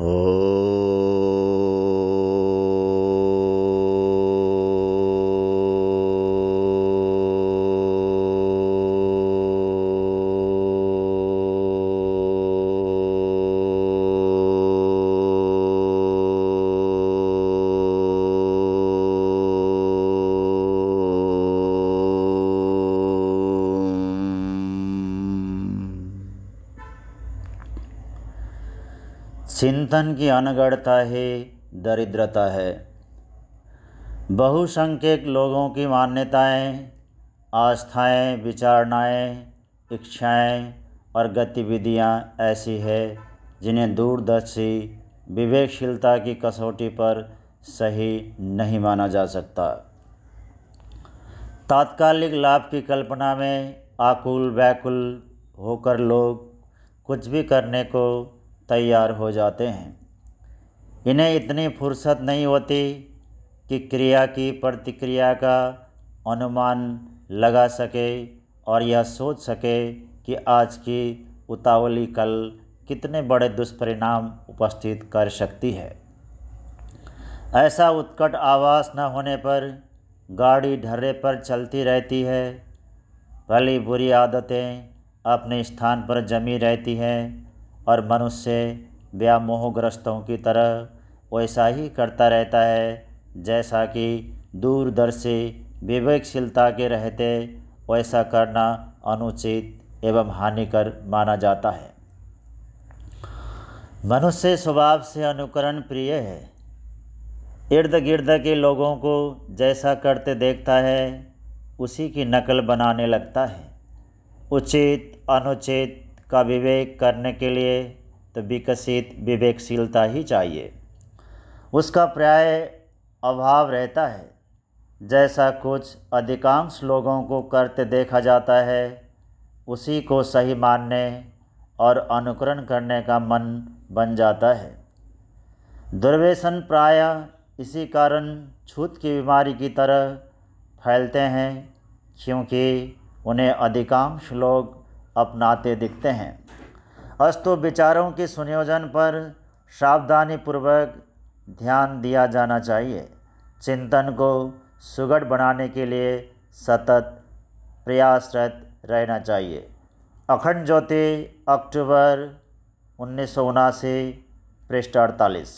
Oh. चिंतन की अनगढ़ता ही दरिद्रता है बहुसंख्यक लोगों की मान्यताएं, आस्थाएं, विचारणाएं इच्छाएं और गतिविधियां ऐसी है जिन्हें दूरदर्शी विवेकशीलता की कसौटी पर सही नहीं माना जा सकता तात्कालिक लाभ की कल्पना में आकुल व्याकुल होकर लोग कुछ भी करने को तैयार हो जाते हैं इन्हें इतनी फुर्सत नहीं होती कि क्रिया की प्रतिक्रिया का अनुमान लगा सके और यह सोच सके कि आज की उतावली कल कितने बड़े दुष्परिणाम उपस्थित कर सकती है ऐसा उत्कट आवास न होने पर गाड़ी ढर्रे पर चलती रहती है भली बुरी आदतें अपने स्थान पर जमी रहती हैं और मनुष्य व्यामोहग्रस्तों की तरह वैसा ही करता रहता है जैसा कि दूरदर्शी विवेकशीलता के रहते वैसा करना अनुचित एवं हानिकर माना जाता है मनुष्य स्वभाव से अनुकरण प्रिय है इर्द गिर्द के लोगों को जैसा करते देखता है उसी की नकल बनाने लगता है उचित अनुचित का विवेक करने के लिए तो विकसित विवेकशीलता ही चाहिए उसका प्राय अभाव रहता है जैसा कुछ अधिकांश लोगों को करते देखा जाता है उसी को सही मानने और अनुकरण करने का मन बन जाता है दुर्व्यसन प्राय इसी कारण छूत की बीमारी की तरह फैलते हैं क्योंकि उन्हें अधिकांश लोग अपनाते दिखते हैं अस्तु विचारों के सुनियोजन पर सावधानीपूर्वक ध्यान दिया जाना चाहिए चिंतन को सुगढ़ बनाने के लिए सतत प्रयासरत रहना चाहिए अखंड ज्योति अक्टूबर उन्नीस सौ पृष्ठ अड़तालीस